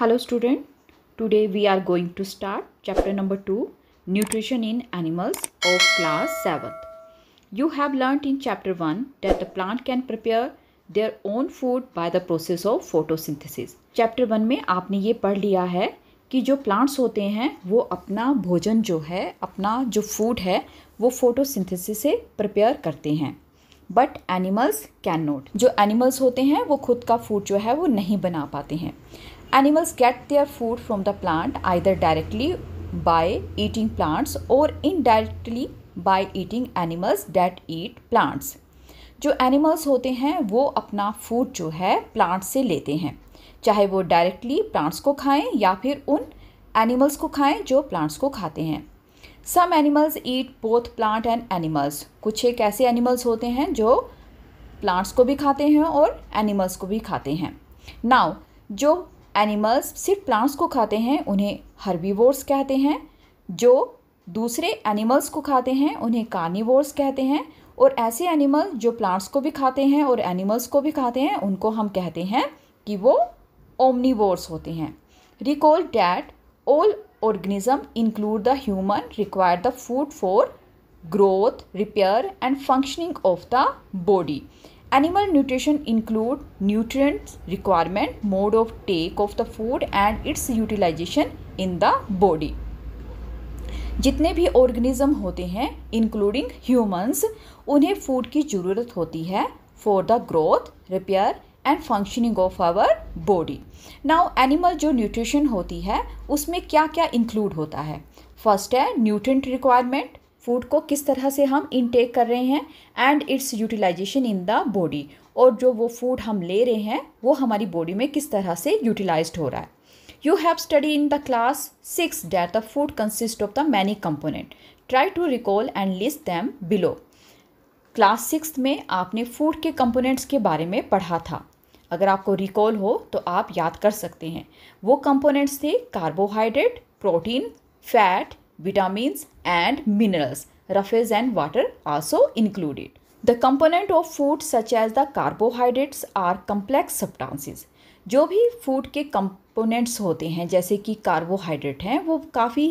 Hello student, today we are going to start chapter number 2 Nutrition in Animals of class 7th. You have learnt in chapter 1 that the plant can prepare their own food by the process of photosynthesis. Chapter 1 में आपने ये पढ़ लिया है कि जो plants होते हैं वो अपना भोजन जो है अपना जो फूड है वो फोटोसिंथेसिस से प्रिपेयर करते हैं बट एनिमल्स कैन नॉट जो एनिमल्स होते हैं वो खुद का फूड जो है वो नहीं बना पाते हैं animals get their food from the plant either directly by eating plants और indirectly by eating animals that eat plants. जो एनिमल्स होते हैं वो अपना फूड जो है प्लांट से लेते हैं चाहे वो डायरेक्टली प्लांट्स को खाएं या फिर उन एनिमल्स को खाएं जो प्लांट्स को खाते हैं some animals eat both plant and animals कुछ एक ऐसे एनिमल्स होते हैं जो प्लांट्स को भी खाते हैं और एनिमल्स को भी खाते हैं नाउ जो एनिमल्स सिर्फ प्लांट्स को खाते हैं उन्हें हर्बीवोर्स कहते हैं जो दूसरे एनिमल्स को खाते हैं उन्हें कार्निवोर्स कहते हैं और ऐसे एनिमल जो प्लांट्स को भी खाते हैं और एनिमल्स को भी खाते हैं उनको हम कहते हैं कि वो ओमनीवोर्स होते हैं recall that all organism include the human require the food for growth repair and functioning of the body Animal nutrition include nutrients requirement, mode of take of the food and its utilization in the body. जितने भी organism होते हैं including humans उन्हें food की ज़रूरत होती है for the growth repair and functioning of our body now animal जो न्यूट्रिशन होती है उसमें क्या क्या इंक्लूड होता है फर्स्ट है न्यूट्रेंट रिक्वायरमेंट फूड को किस तरह से हम इनटेक कर रहे हैं and its utilization in the body और जो वो फूड हम ले रहे हैं वो हमारी बॉडी में किस तरह से यूटिलाइज हो रहा है you have study in the class six that the food consist of the many component try to recall and list them below class six में आपने फूड के कंपोनेंट्स के बारे में पढ़ा था अगर आपको रिकॉल हो तो आप याद कर सकते हैं वो कंपोनेंट्स थे carbohydrate protein fat vitamins and minerals. Roughage and water also included. The component of food such as the carbohydrates are complex substances. जो भी फूड के कंपोनेंट्स होते हैं जैसे कि कार्बोहाइड्रेट हैं वो काफ़ी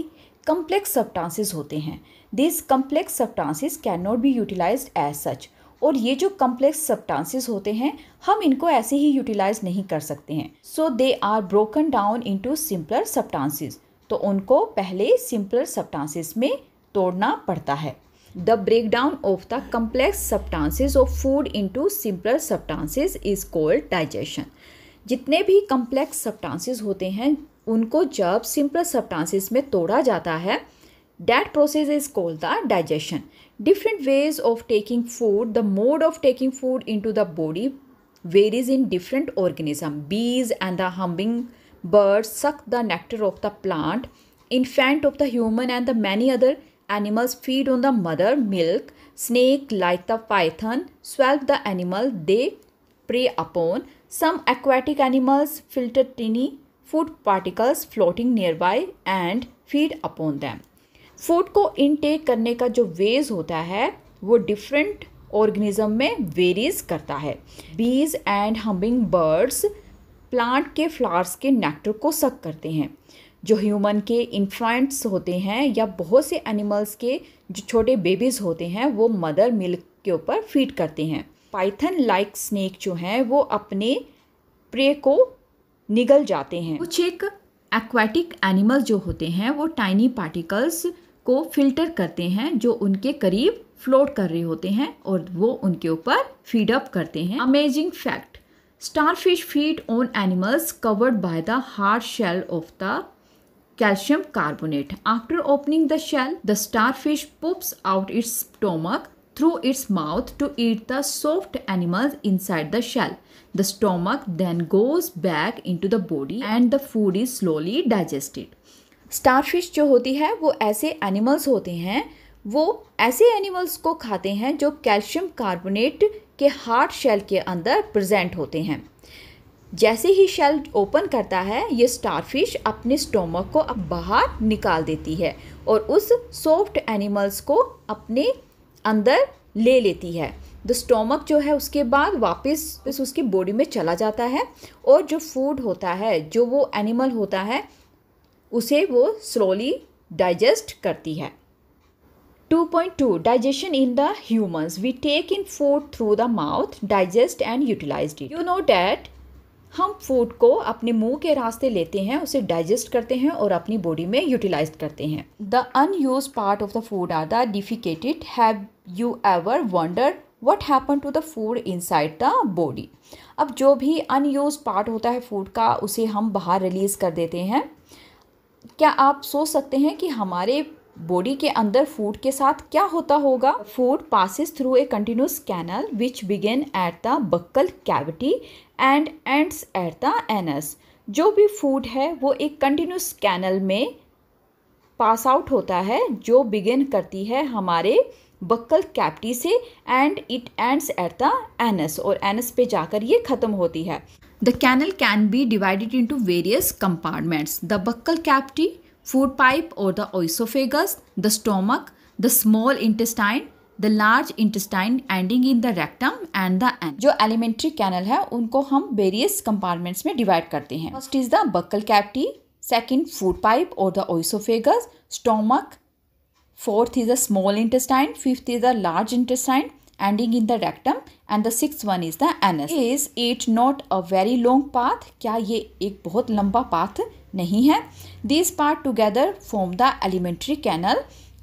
कम्प्लेक्स सब्टांसेस होते हैं this complex substances can not be utilize as such और ये जो कम्प्लेक्स सब्टांसेस होते हैं हम इनको ऐसे ही यूटिलाइज नहीं कर सकते हैं so they are broken down into simpler substances तो उनको पहले सिंपलर सब्टांसिस में तोड़ना पड़ता है the breakdown of the complex substances of food into simpler substances is called digestion जितने भी कम्प्लेक्स सब्टांसिस होते हैं उनको जब सिंपल सब्टांसिस में तोड़ा जाता है that process is called the digestion different ways of taking food the mode of taking food into the body varies in different organism bees and the humming birds suck the nectar of the plant infant of the human and the many other animals feed on the mother milk snake like the python swallow the animal they prey upon some aquatic animals filter tiny food particles floating nearby and feed upon them food को intake करने का जो veg होता है वो different organism में varies करता है bees and humming birds plant के फ्लावर्स के नेक्टर को सक करते हैं जो ह्यूमन के इन्फ्लुएंट्स होते हैं या बहुत से एनिमल्स के जो छोटे बेबीज़ होते हैं वो मदर मिल्क के ऊपर फीड करते हैं पाइथन लाइक स्नेक जो हैं वो अपने प्रे को निगल जाते हैं कुछ एक एक्वाटिक एनिमल जो होते हैं वो टाइनी पार्टिकल्स को फिल्टर करते हैं जो उनके करीब फ्लोट कर रहे होते हैं और वो उनके ऊपर फीडअप करते हैं amazing fact Starfish feed on animals covered by the hard shell of the calcium carbonate. After opening the shell, the starfish pops out its stomach through its mouth to eat the soft animals inside the shell. The stomach then goes back into the body and the food is slowly digested. Starfish जो होती है वो ऐसे animals होते हैं वो ऐसे animals को खाते हैं जो कैल्शियम कार्बोनेट के हार्ट शेल के अंदर प्रेजेंट होते हैं जैसे ही शेल ओपन करता है ये स्टारफिश अपने स्टोमक को अब बाहर निकाल देती है और उस सॉफ्ट एनिमल्स को अपने अंदर ले लेती है द स्टोमक जो है उसके बाद वापस इस उसकी बॉडी में चला जाता है और जो फूड होता है जो वो एनिमल होता है उसे वो स्लोली डाइजेस्ट करती है 2.2 digestion in the humans we take in food through the mouth digest and utilized it you know that हम फूड को अपने मुंह के रास्ते लेते हैं उसे डाइजेस्ट करते हैं और अपनी बॉडी में यूटिलाइज करते हैं the unused part of the food are the defecated have you ever wonder what happen to the food inside the body अब जो भी अनयूज पार्ट होता है फूड का उसे हम बाहर रिलीज़ कर देते हैं क्या आप सोच सकते हैं कि हमारे बॉडी के अंदर फूड के साथ क्या होता होगा food passes through a continuous canal which begin at the buccal cavity and ends at the anus जो भी फूड है वो एक कंटिन्यूस कैनल में पास आउट होता है जो बिगिन करती है हमारे बक्कल कैप्टी से and it ends at the anus और एनस पे जाकर ये ख़त्म होती है the canal can be divided into various compartments the buccal cavity food pipe or the oesophagus, the stomach, the small intestine, the large intestine ending in the rectum and the end जो alimentary canal है उनको हम various compartments में divide करते हैं first is the buccal cavity second food pipe or the oesophagus stomach fourth is the small intestine fifth is the large intestine ending in the rectum and the one is the an anus is it not a very long path क्या ये एक बहुत लंबा path नहीं है this part together form the alimentary canal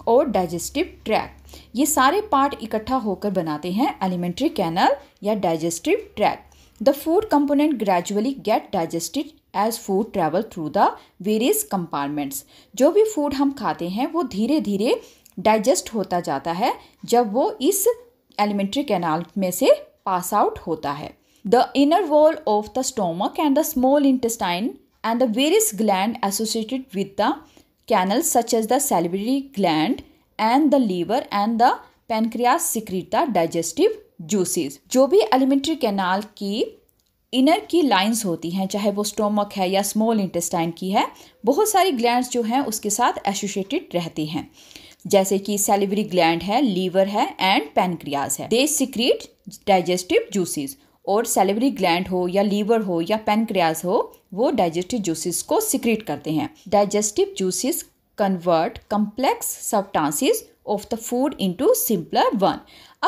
और digestive tract ये सारे पार्ट इकट्ठा होकर बनाते हैं एलिमेंट्री कैनल या digestive tract the food component gradually get digested as food travel through the various compartments जो भी फूड हम खाते हैं वो धीरे धीरे डाइजेस्ट होता जाता है जब वो इस एलिमेंट्री कैनाल में से पास आउट होता है the inner wall of the stomach and the small intestine and the various gland associated with the canal such as the salivary gland and the liver and the pancreas secrete the digestive juices jo bhi alimentary canal ki inner की lines होती हैं चाहे वो stomach है या small intestine की है बहुत सारी ग्लैंड्स जो हैं उसके साथ एसोसिएटेड रहती हैं जैसे कि सेलिवरी ग्लैंड है लीवर है एंड पैनक्रियाज है दे सिक्रीट डाइजेस्टिव जूसेस और सेलिवरी ग्लैंड हो या लीवर हो या पैनक्रियाज हो वो डाइजेस्टिव जूसेस को सिक्रीट करते हैं digestive juices convert complex substances of the food into simpler one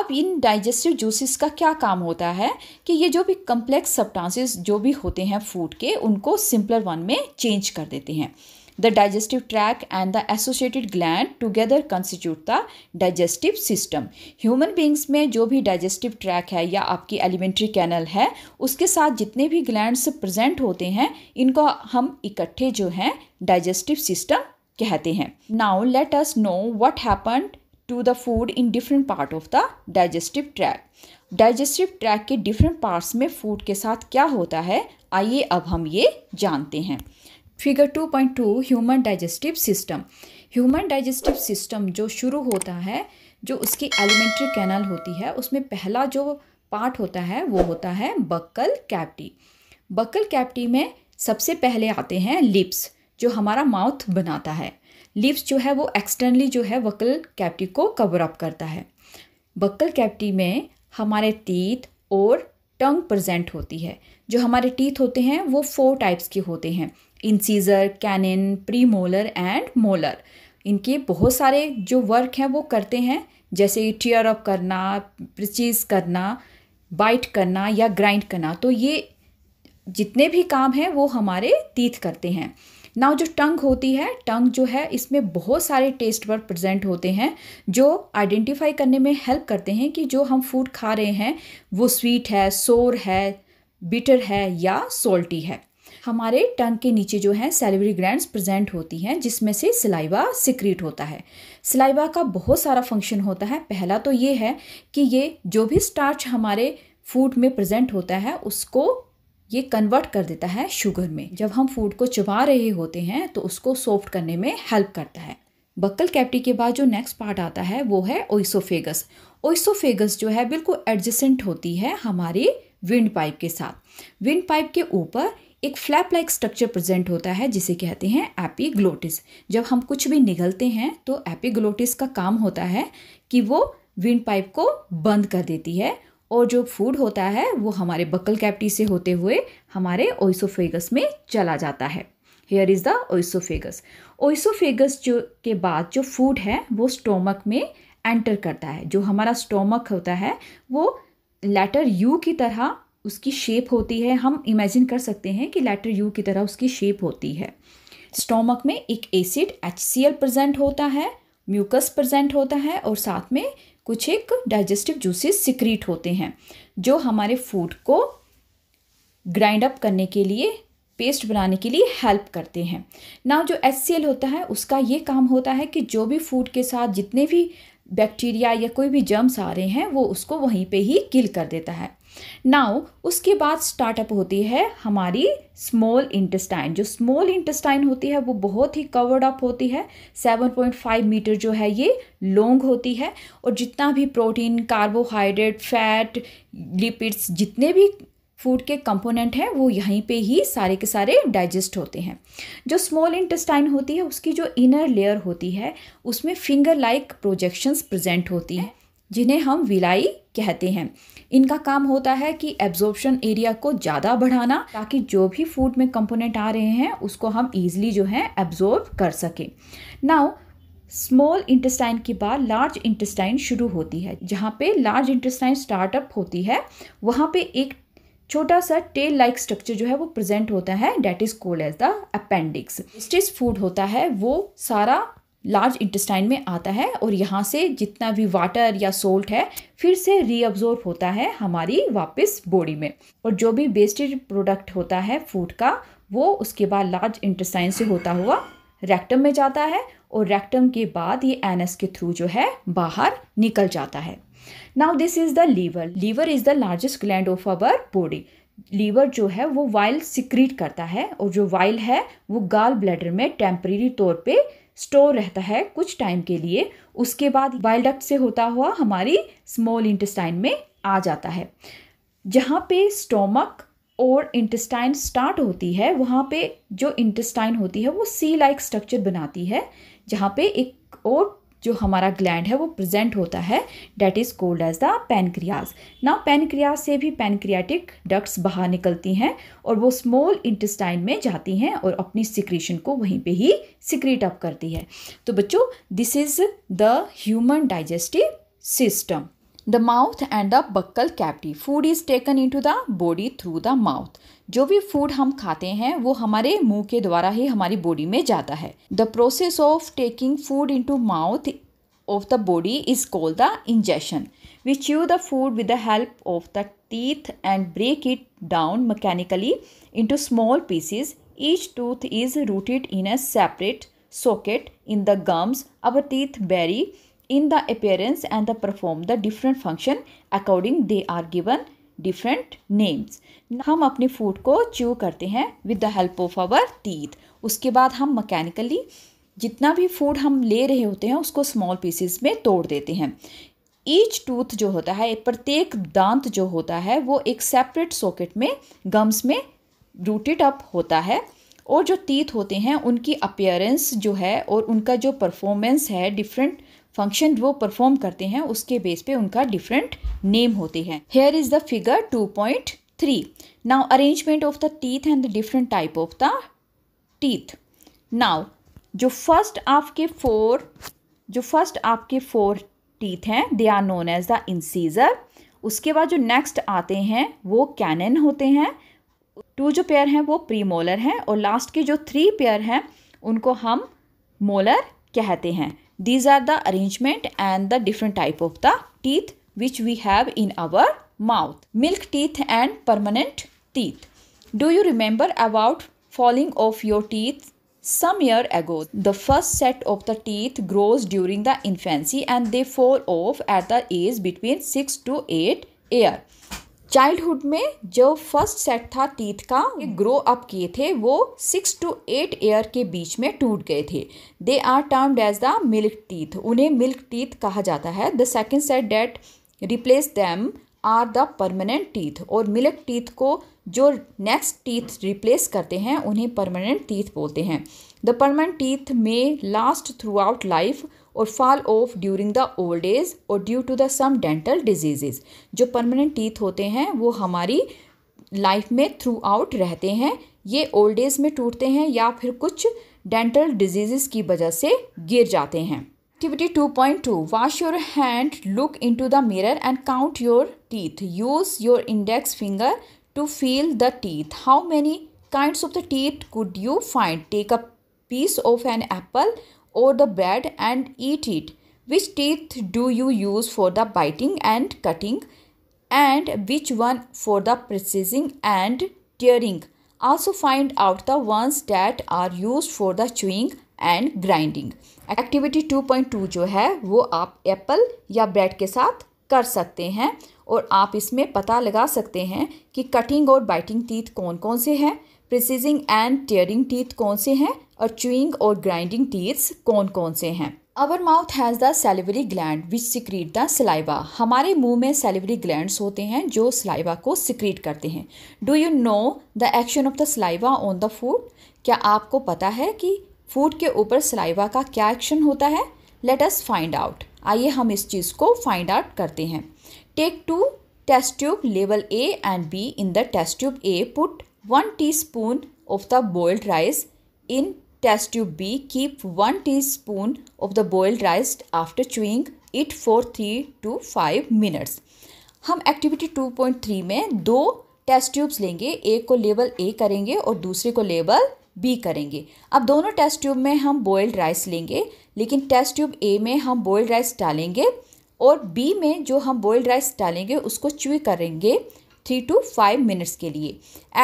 अब इन डाइजेस्टिव जूसेस का क्या काम होता है कि ये जो भी कम्प्लेक्स सब्टांसिस जो भी होते हैं फूड के उनको सिंपलर वन में चेंज कर देते हैं the digestive tract and the associated gland together constitute the digestive system human beings में जो भी डाइजेस्टिव ट्रैक है या आपकी एलिमेंट्री कैनल है उसके साथ जितने भी ग्लैंड्स प्रेजेंट होते हैं इनको हम इकट्ठे जो हैं डाइजेस्टिव सिस्टम कहते हैं now let us know what happen to the food in different part of the digestive tract digestive tract के डिफरेंट पार्ट्स में फूड के साथ क्या होता है आइए अब हम ये जानते हैं figure 2.2 human digestive system human digestive system जो शुरू होता है जो उसकी एलिमेंट्री कैनल होती है उसमें पहला जो पार्ट होता है वो होता है बक्कल कैप्टी बक्कल कैप्टी में सबसे पहले आते हैं लिप्स जो हमारा माउथ बनाता है लिप्स जो है वो एक्सटर्नली जो है बक्कल कैप्टी को कवर अप करता है बक्कल कैप्टी में हमारे तीत और टंग प्रेजेंट होती है जो हमारे टीथ होते हैं वो फोर टाइप्स के होते हैं incisor canine premolar and molar इनके बहुत सारे जो वर्क हैं वो करते हैं जैसे टीयर अप करना प्रचीज़ करना बाइट करना या ग्राइंड करना तो ये जितने भी काम हैं वो हमारे तीथ करते हैं नाउ जो टंग होती है टंग जो है इसमें बहुत सारे टेस्ट वर्क प्रेजेंट होते हैं जो आइडेंटिफाई करने में हेल्प करते हैं कि जो हम फूड खा रहे हैं वो स्वीट है सोर है बिटर है या सोल्टी है हमारे टंग के नीचे जो है सेलिवरी ग्रैंड प्रेजेंट होती हैं जिसमें से सिलाइवा सिक्रीट होता है सिलाइवा का बहुत सारा फंक्शन होता है पहला तो ये है कि ये जो भी स्टार्च हमारे फूड में प्रेजेंट होता है उसको ये कन्वर्ट कर देता है शुगर में जब हम फूड को चबा रहे होते हैं तो उसको सॉफ्ट करने में हेल्प करता है बक्कल कैप्टी के बाद जो नेक्स्ट पार्ट आता है वो है ओइसोफेगस ओइसोफेगस जो है बिल्कुल एडजस्टेंट होती है हमारी विंड पाइप के साथ विंड पाइप के ऊपर एक फ्लैप लाइक स्ट्रक्चर प्रेजेंट होता है जिसे कहते हैं एपीग्लोटिस जब हम कुछ भी निगलते हैं तो एपीग्लोटिस का काम होता है कि वो विंड पाइप को बंद कर देती है और जो फूड होता है वो हमारे बकल कैप्टी से होते हुए हमारे ओइसोफेगस में चला जाता है here is the oesophagus oesophagus जो के बाद जो फूड है वो स्टोमक में एंटर करता है जो हमारा स्टोमक होता है वो लेटर यू की तरह उसकी शेप होती है हम इमेजिन कर सकते हैं कि लेटर यू की तरह उसकी शेप होती है स्टोमक में एक acid H C L present होता है म्यूकस प्रजेंट होता है और साथ में कुछ एक डाइजेस्टिव जूसेस सिक्रीट होते हैं जो हमारे फूड को ग्राइंड अप करने के लिए पेस्ट बनाने के लिए हेल्प करते हैं ना जो एच सी एल होता है उसका ये काम होता है कि जो भी फूड के साथ जितने भी बैक्टीरिया या कोई भी जर्म्स आ रहे हैं वो उसको वहीं पे ही किल कर देता है नाउ उसके बाद स्टार्टअप होती है हमारी स्मॉल इंटेस्टाइन जो स्मॉल इंटेस्टाइन होती है वो बहुत ही कवर्ड अप होती है 7.5 मीटर जो है ये लॉन्ग होती है और जितना भी प्रोटीन कार्बोहाइड्रेट फैट लिपिड्स जितने भी फूड के कंपोनेंट हैं वो यहीं पे ही सारे के सारे डाइजेस्ट होते हैं जो स्मॉल इंटेस्टाइन होती है उसकी जो इनर लेयर होती है उसमें फिंगर लाइक प्रोजेक्शंस प्रेजेंट होती हैं जिन्हें हम विलाई कहते हैं इनका काम होता है कि एब्जॉर्बशन एरिया को ज़्यादा बढ़ाना ताकि जो भी फूड में कंपोनेंट आ रहे हैं उसको हम ईजिली जो है एब्जॉर्ब कर सकें नाउ स्मॉल इंटेस्टाइन के बाद लार्ज इंटेस्टाइन शुरू होती है जहाँ पे लार्ज इंटेस्टाइन स्टार्टअप होती है वहाँ पे एक छोटा सा टेल लाइक स्ट्रक्चर जो है वो प्रेजेंट होता है that is called as the appendix जिस फूड होता है वो सारा लार्ज इंटेस्टाइन में आता है और यहाँ से जितना भी वाटर या सोल्ट है फिर से रीअब्जॉर्ब होता है हमारी वापस बॉडी में और जो भी वेस्टेज प्रोडक्ट होता है फूड का वो उसके बाद लार्ज इंटेस्टाइन से होता हुआ रेक्टम में जाता है और रेक्टम के बाद ये एनएस के थ्रू जो है बाहर निकल जाता है now this is the liver liver is the largest gland of our body liver जो है वो वाइल सिक्रीट करता है और जो वाइल है वो गाल ब्लैडर में टेम्परेरी तौर पे स्टोर रहता है कुछ टाइम के लिए उसके बाद बाइलडक्ट से होता हुआ हमारी स्मॉल इंटेस्टाइन में आ जाता है जहाँ पे स्टोमक और इंटेस्टाइन स्टार्ट होती है वहाँ पे जो इंटेस्टाइन होती है वो सी लाइक स्ट्रक्चर बनाती है जहाँ पे एक और जो हमारा ग्लैंड है वो प्रेजेंट होता है that is called as the pancreas ना पेनक्रियाज से भी पेनक्रियाटिक डक्ट्स बाहर निकलती हैं और वो स्मॉल इंटेस्टाइन में जाती हैं और अपनी सिक्रीशन को वहीं पे ही सिक्रीट अप करती है तो बच्चों this is the human digestive system the mouth and the buccal cavity food is taken into the body through the mouth जो भी फूड हम खाते हैं वो हमारे मुंह के द्वारा ही हमारी बॉडी में जाता है the process of taking food into mouth of the body is called the injection which you the food with the help of the teeth and break it down mechanically into small pieces each tooth is rooted in a separate socket in the gums our teeth vary in the appearance and the perform the different function according they are given different names हम अपने food को chew करते हैं with the help of our teeth उसके बाद हम mechanically जितना भी फूड हम ले रहे होते हैं उसको स्मॉल पीसेस में तोड़ देते हैं ईच टूथ जो होता है प्रत्येक दांत जो होता है वो एक सेपरेट सॉकेट में गम्स में रूटेड अप होता है और जो तीत होते हैं उनकी अपियरेंस जो है और उनका जो परफॉर्मेंस है डिफरेंट फंक्शन वो परफॉर्म करते हैं उसके बेस पे उनका डिफरेंट नेम होते हैं here is the figure two point three now arrangement of the teeth and the different type of the teeth now जो फर्स्ट आपके फोर जो फर्स्ट आपके फोर टीथ हैं they are known as the incisor उसके बाद जो next आते हैं वो कैनन होते हैं टू जो पेयर हैं वो प्री मोलर हैं और लास्ट के जो थ्री पेयर हैं उनको हम मोलर कहते हैं These are the arrangement and the different type of the teeth which we have in our mouth. Milk teeth and permanent teeth. Do you remember about falling off your teeth some year ago? The first set of the teeth grows during the infancy and they fall off at the age between 6 to 8 year. Childhood में जो first set था teeth का grow up किए थे वो six to eight year के बीच में टूट गए थे they are termed as the milk teeth उन्हें मिल्क टीथ कहा जाता है the second set that replace them are the permanent teeth और मिल्क टीथ को जो नेक्स्ट टीथ रिप्लेस करते हैं उन्हें परमानेंट टीथ बोलते हैं द परमानेंट टीथ में लास्ट थ्रू आउट लाइफ और fall off during the old age और due to the some dental diseases जो परमानेंट टीथ होते हैं वो हमारी लाइफ में थ्रू आउट रहते हैं ये ओल्ड एज में टूटते हैं या फिर कुछ डेंटल डिजीजेज की वजह से गिर जाते हैं activity to wash your hand look into the mirror and count your teeth use your index finger to feel the teeth how many kind of the teeth could you find take a piece of an apple or the bread and eat it. Which teeth do you use for the biting and cutting and which one for the precising and tearing? Also find out the ones that are used for the chewing and grinding activity 2.2 जो है वो आप Apple या bread के साथ कर सकते हैं और आप इसमें पता लगा सकते हैं कि कटिंग और बाइटिंग टीथ कौन कौन से हैं प्रिसीजिंग एंड टेयरिंग टीथ कौन से हैं और चुइंग और ग्राइंडिंग टीथ्स कौन कौन से हैं our mouth has the salivary gland which secrete the saliva हमारे मुंह में सेलिवरी ग्लैंड्स होते हैं जो सलाइवा को सिक्रीट करते हैं do you know the action of the saliva on the food क्या आपको पता है कि फूड के ऊपर सलाइवा का क्या एक्शन होता है लेट अस फाइंड आउट आइए हम इस चीज़ को फाइंड आउट करते हैं take two test tube level A and B in the test tube A put one teaspoon of the boiled rice in test tube B keep one teaspoon of the boiled rice after chewing it for three to five minutes हम activity two point three में दो test tubes लेंगे एक को label ए करेंगे और दूसरे को लेबल बी करेंगे अब दोनों टेस्ट ट्यूब में हम बॉयल्ड राइस लेंगे लेकिन टेस्ट ट्यूब ए में हम बॉयल्ड राइस डालेंगे और बी में जो हम बॉयल्ड राइस डालेंगे उसको चुई करेंगे थ्री टू फाइव मिनट्स के लिए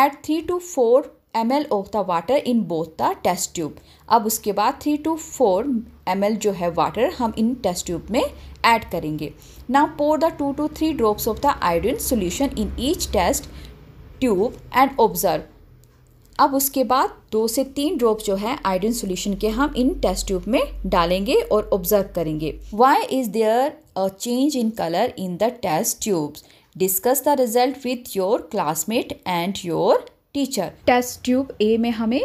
add three to four M L of the water in both the test tube अब उसके बाद three to four M L जो है वाटर हम इन टेस्ट ट्यूब में ऐड करेंगे now pour the two to three drops of the iodine solution in each test tube and observe अब उसके बाद दो से तीन ड्रॉप जो है आयोडिन सोल्यूशन के हम इन टेस्ट ट्यूब में डालेंगे और ऑब्जर्व करेंगे why is there a change in colour in the test tubes discuss the result with your classmate and your teacher test tube A में हमें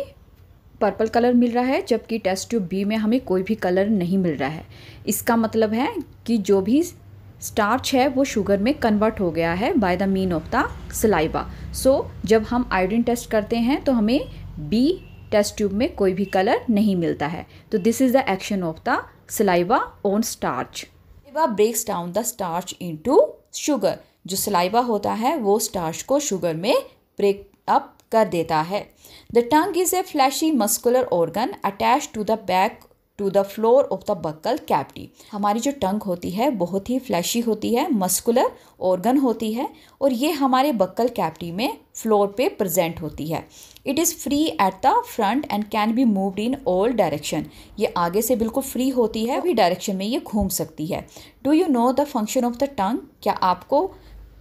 पर्पल कलर मिल रहा है जबकि टेस्ट ट्यूब बी में हमें कोई भी कलर नहीं मिल रहा है इसका मतलब है कि जो भी स्टार्च है वो शुगर में कन्वर्ट हो गया है by the mean of the saliva so जब हम आयोडीन टेस्ट करते हैं तो हमें बी टेस्ट ट्यूब में कोई भी कलर नहीं मिलता है तो this is the action of the saliva on starch saliva breaks down the starch into sugar जो सलाइवा होता है वो स्टार्च को शुगर में ब्रेक अप कर देता है the tongue is a fleshy muscular organ attach to the back to the floor of the buccal cavity हमारी जो टंग होती है बहुत ही फ्लैशी होती है मस्कुलर ऑर्गन होती है और ये हमारे बक्कल कैप्टी में फ्लोर पे प्रजेंट होती है it is free at the front and can be moved in all direction ये आगे से बिल्कुल फ्री होती है अभी डायरेक्शन में ये घूम सकती है do you know the function of the tongue क्या आपको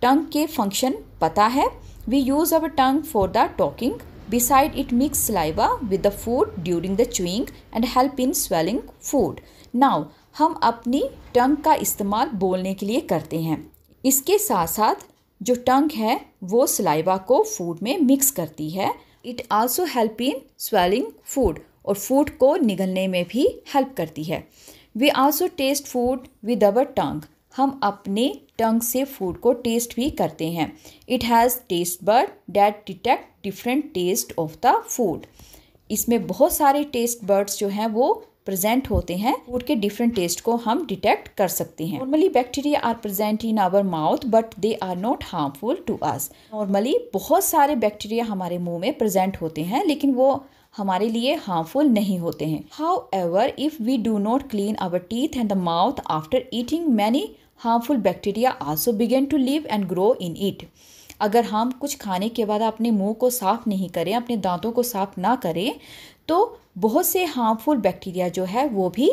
टंग के फंक्शन पता है We use our tongue for the talking. Beside it mix saliva with the food during the chewing and help in swallowing food. Now हम अपनी टंग का इस्तेमाल बोलने के लिए करते हैं इसके साथ साथ जो टंग है वो सलाइवा को फूड में मिक्स करती है it also help in swallowing food और फूड को निगलने में भी हेल्प करती है we also taste food with our tongue हम अपने टंग से फूड को टेस्ट भी करते हैं it has taste bud that detect different taste of the food इसमें बहुत सारे टेस्ट बर्ड्स जो हैं वो प्रेजेंट होते हैं फूड के डिफरेंट टेस्ट को हम डिटेक्ट कर सकते हैं normally bacteria are present in our mouth but they are not harmful to us normally बहुत सारे बैक्टीरिया हमारे मुंह में प्रेजेंट होते हैं लेकिन वो हमारे लिए हार्मफुल नहीं होते हैं however if we do not clean our teeth and the mouth after eating many harmful bacteria also begin to live and grow in it अगर हम कुछ खाने के बाद अपने मुंह को साफ़ नहीं करें अपने दांतों को साफ़ ना करें तो बहुत से हार्मफुल बैक्टीरिया जो है वो भी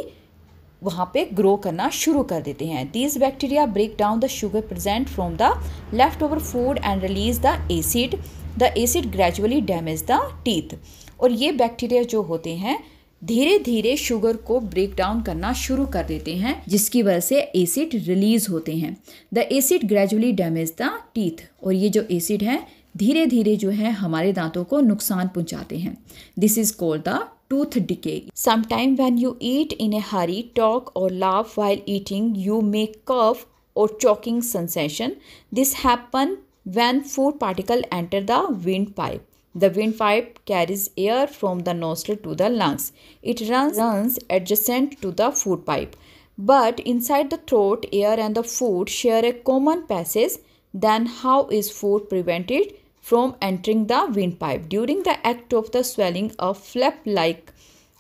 वहाँ पे ग्रो करना शुरू कर देते हैं these bacteria break down the sugar present from the leftover food and release the acid the acid gradually damage the teeth और ये बैक्टीरिया जो होते हैं धीरे धीरे शुगर को ब्रेक डाउन करना शुरू कर देते हैं जिसकी वजह से एसिड रिलीज होते हैं the acid gradually damage the teeth और ये जो एसिड है धीरे धीरे जो है हमारे दांतों को नुकसान पहुंचाते हैं this is called the tooth decay sometime when you eat in a hurry talk or laugh while eating you make cough or choking sensation this happen when food particle enter the windpipe The windpipe carries air from the nostril to the lungs. It runs, runs adjacent to the food pipe. But inside the throat, air and the food share a common passage. Then how is food prevented from entering the windpipe? During the act of the swelling, a flap-like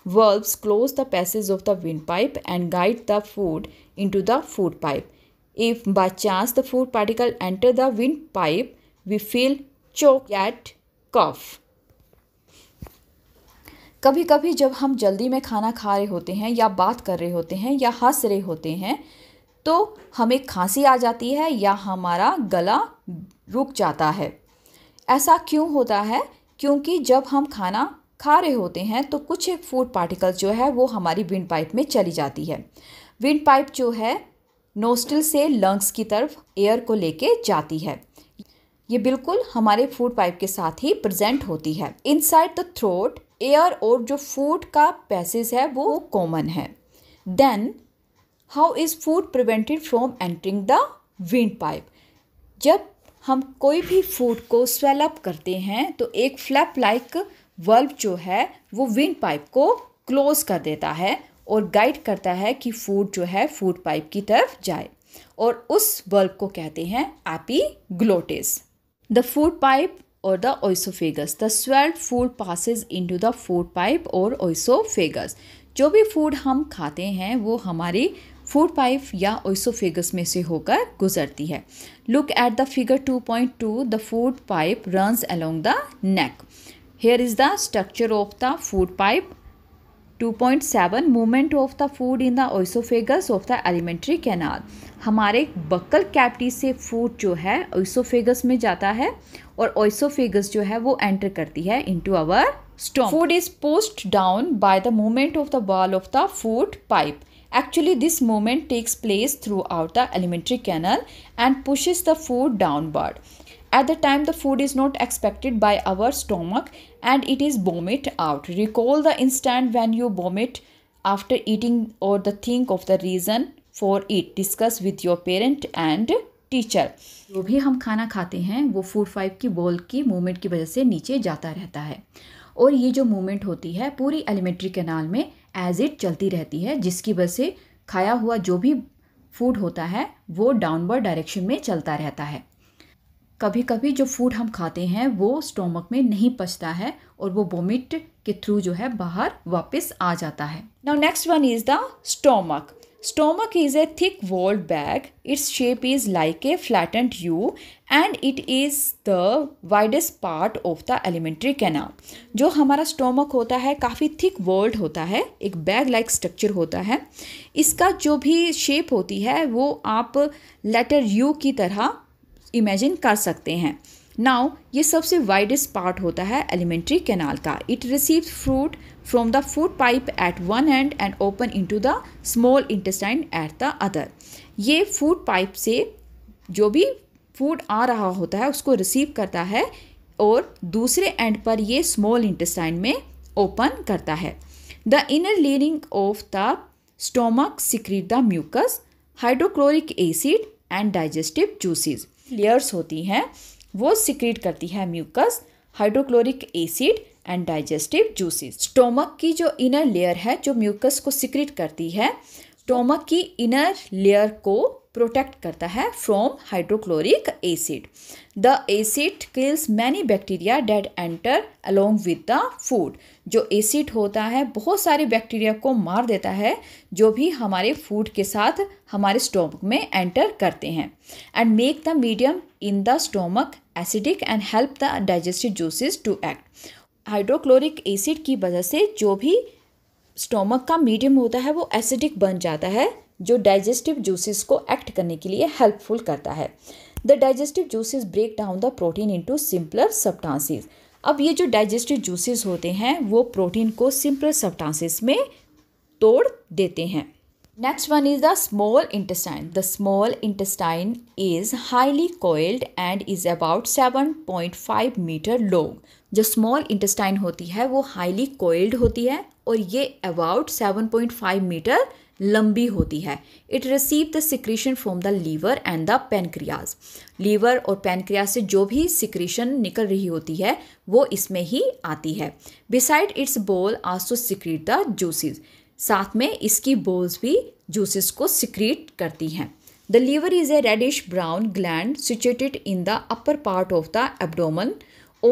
valves close the passage of the windpipe and guide the food into the food pipe. If by chance the food particle enter the windpipe, we feel choked कफ कभी कभी जब हम जल्दी में खाना खा रहे होते हैं या बात कर रहे होते हैं या हंस रहे होते हैं तो हमें खांसी आ जाती है या हमारा गला रुक जाता है ऐसा क्यों होता है क्योंकि जब हम खाना खा रहे होते हैं तो कुछ फूड पार्टिकल्स जो है वो हमारी विंड पाइप में चली जाती है विंड पाइप जो है नोस्टल से लंग्स की तरफ एयर को लेके जाती है ये बिल्कुल हमारे फूड पाइप के साथ ही प्रेजेंट होती है इनसाइड द थ्रोट एयर और जो फूड का पैसेज है वो कॉमन है then how is food prevented from entering the windpipe जब हम कोई भी फूड को स्वेल अप करते हैं तो एक फ्लैप लाइक वर्ब जो है वो विंड पाइप को क्लोज कर देता है और गाइड करता है कि फूड जो है फूड पाइप की तरफ जाए और उस वर्ब को कहते हैं epiglottis the food pipe or the oesophagus the The food passes into the food pipe or oesophagus जो भी फूड हम खाते हैं वो हमारी फूड पाइप या ओइसोफेगस में से होकर गुजरती है look at the figure 2.2 the food pipe runs along the neck here is the structure of the food pipe 2.7 movement of the food in the oesophagus of the alimentary canal हमारे buccal cavity से food जो है oesophagus में जाता है और oesophagus जो है वो एंटर करती है into our stomach food is pushed down by the movement of the wall of the food pipe actually this movement takes place throughout the alimentary canal and pushes the food down but at the time the food is not expected by our stomach and it is vomit out recall the instant when you vomit after eating और the think of the reason for it discuss with your parent and teacher जो भी हम खाना खाते हैं वो फोर फाइव की बॉल की मूवमेंट की वजह से नीचे जाता रहता है और ये जो मूवमेंट होती है पूरी एलिमेंट्री कैनाल में एज इट चलती रहती है जिसकी वजह से खाया हुआ जो भी फूड होता है वो डाउनवर्ड डायरेक्शन में चलता रहता है कभी कभी जो फूड हम खाते हैं वो स्टोमक में नहीं पचता है और वो वोमिट के थ्रू जो है बाहर वापस आ जाता है now next one is the stomach is a thick thick bag its shape is like a flat and U and it is the widest part of the alimentary canal जो हमारा स्टोमक होता है काफ़ी थिक वॉल्ड होता है एक bag like structure होता है इसका जो भी शेप होती है वो आप लेटर यू की तरह इमेजिन कर सकते हैं नाउ ये सबसे वाइडेस्ट पार्ट होता है एलिमेंट्री कैनाल का it receive fruit from the food pipe at one end and open into the small intestine at the other ये फूड पाइप से जो भी फूड आ रहा होता है उसको रिसीव करता है और दूसरे एंड पर ये स्मॉल इंटेस्टाइन में ओपन करता है the inner lining of the stomach secrete the mucus hydrochloric acid and digestive juices layers होती हैं वो सिक्रीट करती है mucus hydrochloric acid and digestive juices stomach की जो इनर लेयर है जो म्यूकस को सिक्रीट करती है स्टोमक की इनर लेयर को प्रोटेक्ट करता है from hydrochloric acid the acid kills many bacteria that enter along with the food जो एसिड होता है बहुत सारे बैक्टीरिया को मार देता है जो भी हमारे फूड के साथ हमारे स्टोमक में एंटर करते हैं and make the medium in the stomach acidic and help the digestive juices to act hydrochloric acid की वजह से जो भी स्टोमक का मीडियम होता है वो एसिडिक बन जाता है जो डाइजेस्टिव जूसेस को एक्ट करने के लिए हेल्पफुल करता है the digestive juices break down the protein into simpler substances अब ये जो डाइजेस्टिव जूसेस होते हैं वो प्रोटीन को सिंपल सब्टांसिस में तोड़ देते हैं next one is the small intestine the small intestine is highly coiled and is about seven point five metre long जो स्मॉल इंटेस्टाइन होती है वो हाईली कोयल्ड होती है और ये about seven point five metre लंबी होती है it receive the secretion from the liver and the pancreas liver और पैनक्रिया से जो भी सिक्रीशन निकल रही होती है वो इसमें ही आती है beside its wall also secrete the juices साथ में इसकी बोल्स भी जूसेस को सिक्रीट करती हैं the liver is a reddish brown gland situated in the upper part of the abdomen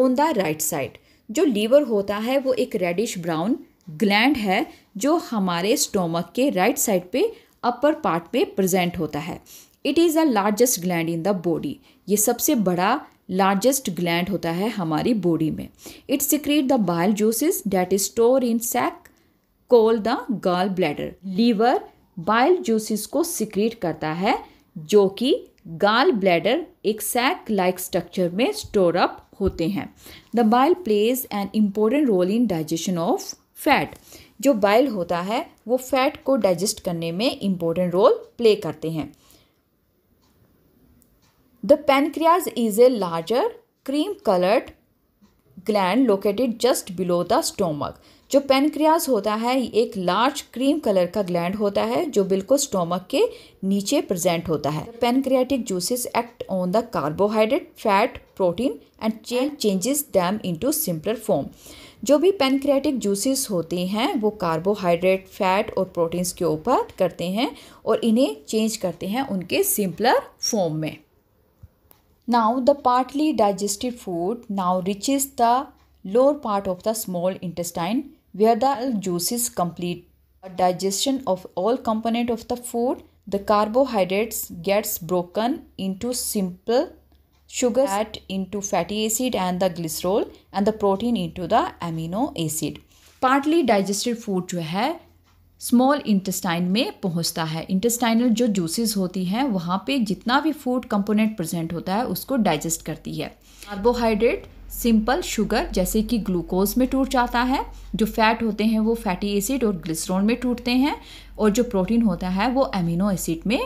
on the right side जो लीवर होता है वो एक रेडिश ब्राउन ग्लैंड है जो हमारे स्टोमक के राइट right साइड पे अपर पार्ट पे प्रेजेंट होता है it is the largest gland in the body ये सबसे बड़ा लार्जेस्ट ग्लैंड होता है हमारी बॉडी में it secrete the bile juices that is store in sac call the gall bladder liver bile juices को सिक्रेट करता है जो कि गाल ब्लैडर एक सैक लाइक स्ट्रक्चर में स्टोर अप होते हैं the bile plays an important role in digestion of fat जो बाइल होता है वो फैट को डाइजेस्ट करने में इम्पोर्टेंट रोल प्ले करते हैं The pancreas is a larger cream colored gland located just below the stomach जो पेनक्रियाज होता है एक लार्ज क्रीम कलर का ग्लैंड होता है जो बिल्कुल स्टोमक के नीचे प्रेजेंट होता है pancreatic juices act on the carbohydrate fat protein and change changes them into simpler form जो भी पेनक्रियाटिक जूसेस होते हैं वो कार्बोहाइड्रेट फैट और प्रोटीन्स के ऊपर करते हैं और इन्हें चेंज करते हैं उनके सिंपलर फॉर्म में Now the partly digested food now reaches the lower part of the small intestine where the juices complete digestion of all component of the food the carbohydrates gets broken into simple sugar fat into fatty acid and the glycerol and the protein into the amino acid Partly digested food, जो है small intestine में पहुंचता है intestinal जो juices होती हैं वहाँ पे जितना भी फूड कंपोनेंट प्रेजेंट होता है उसको डाइजेस्ट करती है कार्बोहाइड्रेट सिंपल शुगर जैसे कि ग्लूकोज में टूट जाता है जो फैट होते हैं वो फैटी एसिड और ग्लिसरॉल में टूटते हैं और जो प्रोटीन होता है वो एमिनो एसिड में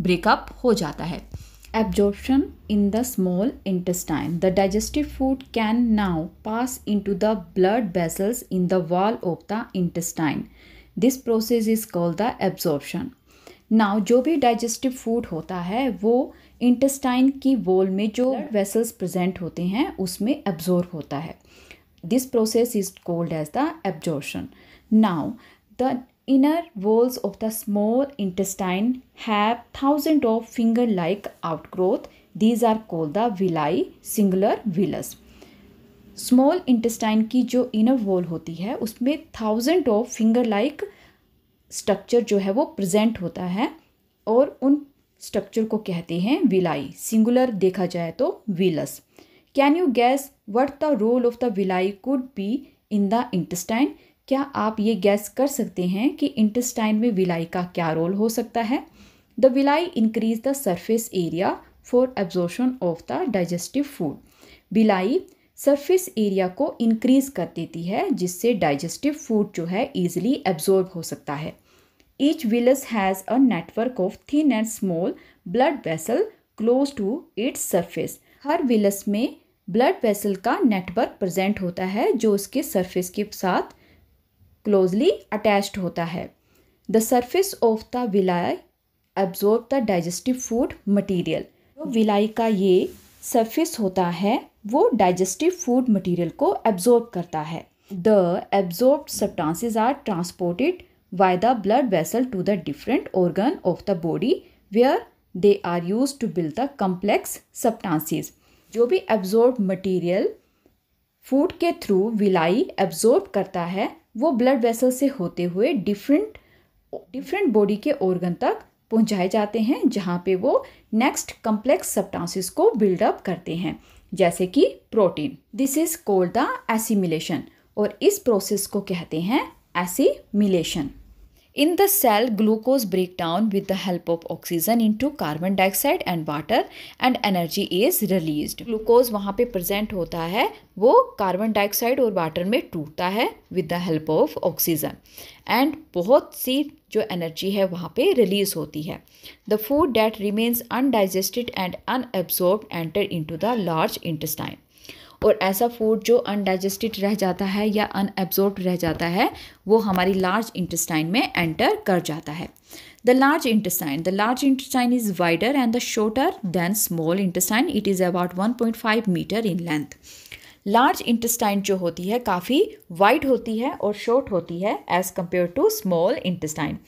ब्रेकअप हो जाता है in the small intestine the digestive food can now pass into the blood vessels in the wall of the intestine this process is called the absorption now जो भी digestive food होता है वो intestine की wall में जो vessels present होते हैं उसमें एब्जॉर्ब होता है this process is called as the absorption now the inner walls of the small intestine have thousand of finger like outgrowth these are called the villi singular villus small intestine की जो inner wall होती है उसमें thousand of finger like structure जो है वो present होता है और उन स्ट्रक्चर को कहते हैं विलाई सिंगुलर देखा जाए तो villus can you guess what the role of the villi could be in the intestine क्या आप ये गैस कर सकते हैं कि इंटेस्टाइन में विलाई का क्या रोल हो सकता है the villi increase the surface area for absorption of the digestive food villi surface area को इंक्रीज़ कर देती है जिससे डाइजेस्टिव फूड जो है ईजिली एब्जॉर्ब हो सकता है each villus has a network of thin and small blood vessel close to its surface हर विलस में ब्लड वेसल का नेटवर्क प्रेजेंट होता है जो उसके सरफेस के साथ क्लोजली अटैच्ड होता है the surface of the villi absorb the digestive food material villi का ये सरफेस होता है वो डाइजेस्टिव फूड मटेरियल को एब्जॉर्ब करता है the absorb substances are transported by the blood vessel to the different organ of the body where they are use to build the complex substances जो भी एब्जॉर्ब मटेरियल फूड के through villi absorb करता है वो blood vessel से होते हुए different different body के ऑर्गन तक पहुंचाए जाते हैं जहां पे वो नेक्स्ट कम्प्लेक्स सब्टांसिस को बिल्डअप करते हैं जैसे कि protein this is called the assimilation और इस प्रोसेस को कहते हैं assimilation In the cell, glucose breaks down with the help of oxygen into carbon dioxide and water and energy is released. Glucose वहाँ पे present होता है वो carbon dioxide और water में टूटता है with the help of oxygen and बहुत सी जो energy है वहाँ पे release होती है The food that remains undigested and unabsorbed enter into the large intestine. और ऐसा फूड जो अनडाइजेस्टिड रह जाता है या अनएब्जॉर्ब रह जाता है वो हमारी लार्ज इंटेस्टाइन में एंटर कर जाता है the large intestine the large intestine is wider and the shorter than small intestine it is about 1.5 metre in length large intestine जो होती है काफ़ी वाइड होती है और शॉर्ट होती है as compare to small intestine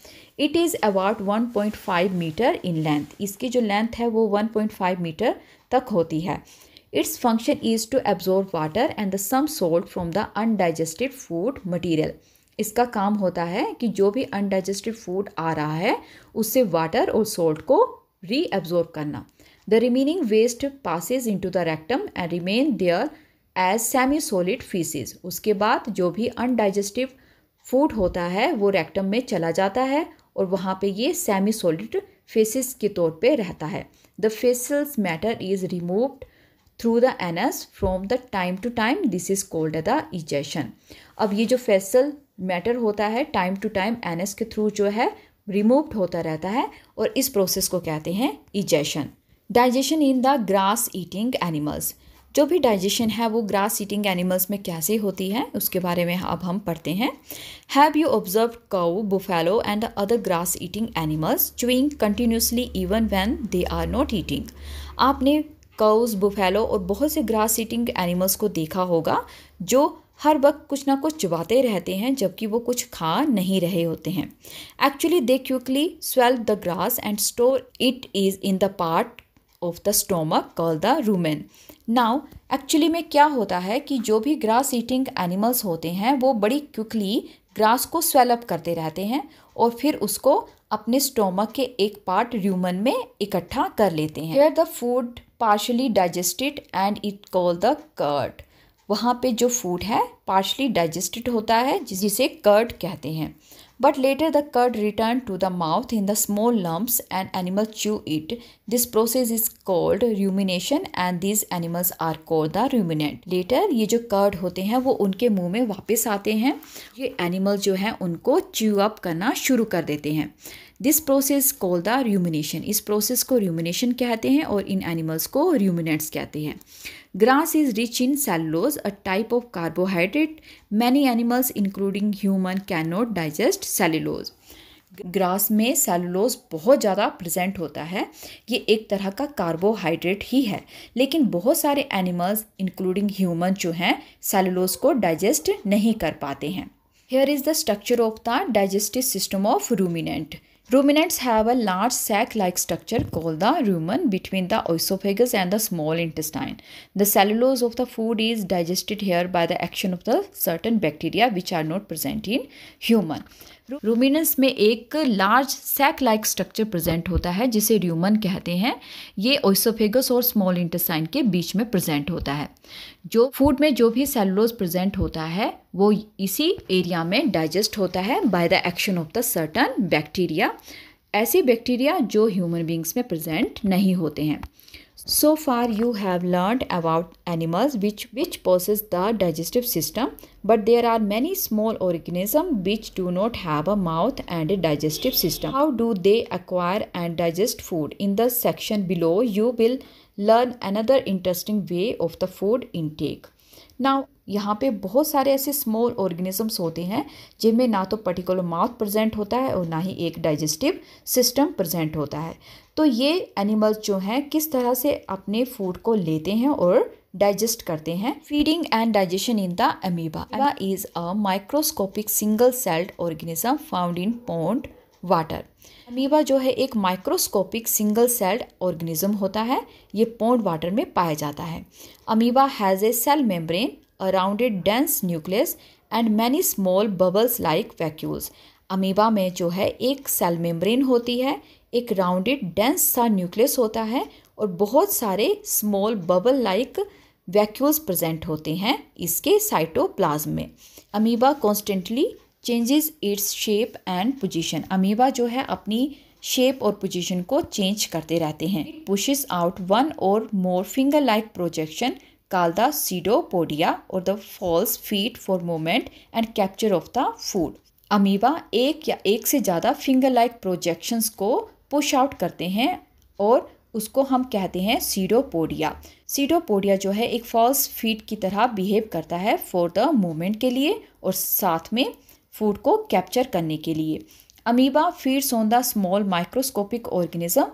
it is about 1.5 metre in length इसकी जो लेंथ है वो 1.5 मीटर तक होती है Its function is to absorb water and the some salt from the undigested food material. इसका काम होता है कि जो भी अनडाइजेस्टेड फूड आ रहा है उससे वाटर और सोल्ट को रीअब्जॉर्ब करना the remaining waste passes into the rectum and remain there as semi solid faeces उसके बाद जो भी अनडाइजेस्टिव फूड होता है वो रेक्टम में चला जाता है और वहाँ पे ये सेमी सॉलिड फेसिस के तौर पे रहता है the faecal matter is removed through the anus from the time to time this is called the egestion अब ये जो फेसल मैटर होता है टाइम टू टाइम एनस के थ्रू जो है रिमूव्ड होता रहता है और इस प्रोसेस को कहते हैं egestion digestion in the grass eating animals जो भी डाइजेशन है वो ग्रास ईटिंग एनिमल्स में कैसे होती है उसके बारे में अब हम पढ़ते हैं have you observe cow buffalo and the other grass eating animals chewing continuously even when they are not eating आपने कौज बुफेलो और बहुत से ग्रास सीटिंग एनिमल्स को देखा होगा जो हर वक्त कुछ ना कुछ चुबाते रहते हैं जबकि वो कुछ खा नहीं रहे होते हैं actually they quickly swallow the grass and store it is in the part of the stomach call the rumen now actually में क्या होता है कि जो भी ग्रास ईटिंग एनिमल्स होते हैं वो बड़ी क्विकली ग्रास को स्वेलअप करते रहते हैं और फिर उसको अपने स्टोमक के एक पार्ट र्यूमन में इकट्ठा कर लेते हैं where the food partially digested and it call the cud वहाँ पे जो फूड है पार्शली डाइजेस्टेड होता है जिसे कर्ड कहते हैं But later the curd returns to the mouth in the small lumps and animals chew it. This process is called rumination and these animals are called the ruminant. Later ye jo curd hote hain wo unke muh mein wapas aate hain ye animal jo hain unko chew up karna shuru kar dete hain this process call the rumination इस process को rumination कहते हैं और इन animals को ruminants कहते हैं grass is rich in cellulose a type of carbohydrate many animals including human can not digest cellulose grass में सेलुलोज बहुत ज़्यादा प्रेजेंट होता है ये एक तरह का कार्बोहाइड्रेट ही है लेकिन बहुत सारे एनिमल्स इंक्लूडिंग ह्यूमन जो हैं सेलुलोज को डाइजेस्ट नहीं कर पाते हैं here is the structure of the digestive system of ruminant Ruminants have a large sac-like structure called the rumen between the oesophagus and the small intestine. The cellulose of the food is digested here by the action of the certain bacteria which are not present in human. Ruminants में एक large sac like structure present होता है जिसे र्यूमन कहते हैं ये oesophagus और small intestine के बीच में प्रेजेंट होता है जो फूड में जो भी सेलुलोज प्रेजेंट होता है वो इसी एरिया में डाइजेस्ट होता है by the action of the certain bacteria ऐसे बैक्टीरिया जो ह्यूमन बींग्स में प्रेजेंट नहीं होते हैं So far you have learned about animals which, which possess the digestive system but there are many small organisms which do not have a mouth and a digestive system. How do they acquire and digest food? In the section below you will learn another interesting way of the food intake. Now यहाँ पे बहुत सारे ऐसे small organisms होते हैं जिनमें ना तो पर्टिकुलर माउथ प्रेजेंट होता है और ना ही एक डाइजेस्टिव सिस्टम प्रेजेंट होता है तो ये एनिमल्स जो हैं किस तरह से अपने फूड को लेते हैं और डाइजेस्ट करते हैं feeding and digestion in the amoeba amoeba is a microscopic single celled organism found in pond water amoeba जो है एक माइक्रोस्कोपिक सिंगल सेल्ड ऑर्गेनिज्म होता है ये पॉन्ड वाटर में पाया जाता है amoeba has a cell membrane around it dense nucleus and many small bubbles like vacuoles amoeba में जो है एक सेल मेम्ब्रेन होती है एक राउंडेड डेंस सा न्यूक्लियस होता है और बहुत सारे small bubble like vacuoles present होते हैं इसके साइटोप्लाज्म में amoeba constantly changes its shape and position amoeba जो है अपनी शेप और पोजीशन को चेंज करते रहते हैं पुशिस out one or more finger like projection called the pseudopodia or the false feet for movement and capture of the food. Amoeba एक या एक से ज़्यादा फिंगर लाइक प्रोजेक्शंस को पुश आउट करते हैं और उसको हम कहते हैं सीडोपोडिया सीडोपोडिया जो है एक फॉल्स फीट की तरह बिहेव करता है फॉर द मोमेंट के लिए और साथ में फूड को कैप्चर करने के लिए amoeba feeds on the small microscopic organism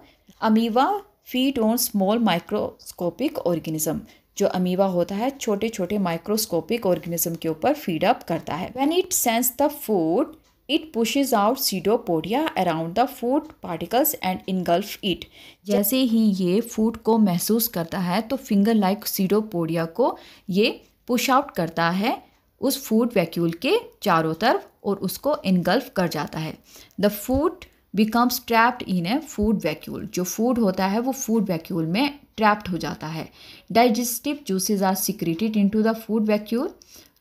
amoeba feed on small microscopic organism जो अमीबा होता है छोटे छोटे माइक्रोस्कोपिक ऑर्गेनिज्म के ऊपर फीड अप करता है when it sense the food it pushes out pseudopodia around the food particles and engulf it जैसे ही ये फूड को महसूस करता है तो फिंगर लाइक सीडोपोडिया को ये पुश आउट करता है उस फूड वैक्यूल के चारों तरफ और उसको इनगल्फ कर जाता है the food becomes trapped in a food vacuole जो फूड होता है वो फूड वैक्यूल में ट्रैप्ड हो जाता है digestive juices are into the food vacuole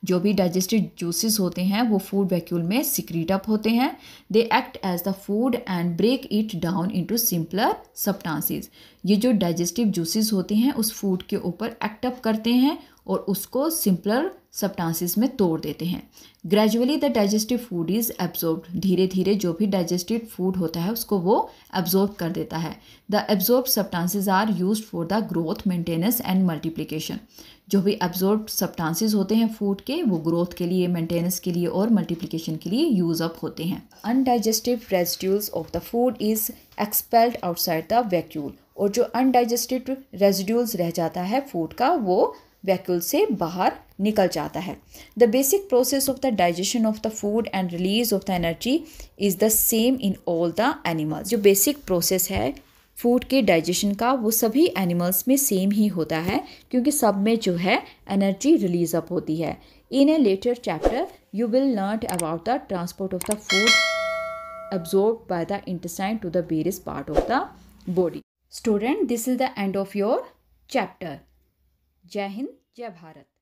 जो भी डाइजेस्टिव जूसेज होते हैं वो फूड वैक्यूल में सिक्रीट अप होते हैं they act as the food and break it down into simpler substances ये जो डाइजेस्टिव जूसेज होते हैं उस फूड के ऊपर एक्टअप करते हैं और उसको सिंपलर सब्टांसिस में तोड़ देते हैं gradually the digestive food is absorb धीरे धीरे जो भी डाइजेस्टिव फूड होता है उसको वो एब्जॉर्ब कर देता है the absorb substances are use for the growth maintenance and multiplication जो भी एब्जॉर्ब सब्टांसिस होते हैं फूड के वो ग्रोथ के लिए मेंटेनेंस के लिए और मल्टीप्लीकेशन के लिए यूज अप होते हैं undigestive residuals of the food is expelled outside the vacuole और जो अनडाइजेस्टिव रेजिड्यूल्स रह जाता है फूड का वो वैक्यूल से बाहर निकल जाता है the basic process of the digestion of the food and release of the energy is the same in all the animals जो बेसिक प्रोसेस है फूड के डाइजेशन का वो सभी एनिमल्स में सेम ही होता है क्योंकि सब में जो है एनर्जी रिलीज अप होती है in a later chapter you will learn about the transport of the food absorb by the intestine to the various part of the body student this is the end of your chapter जय हिंद जय भारत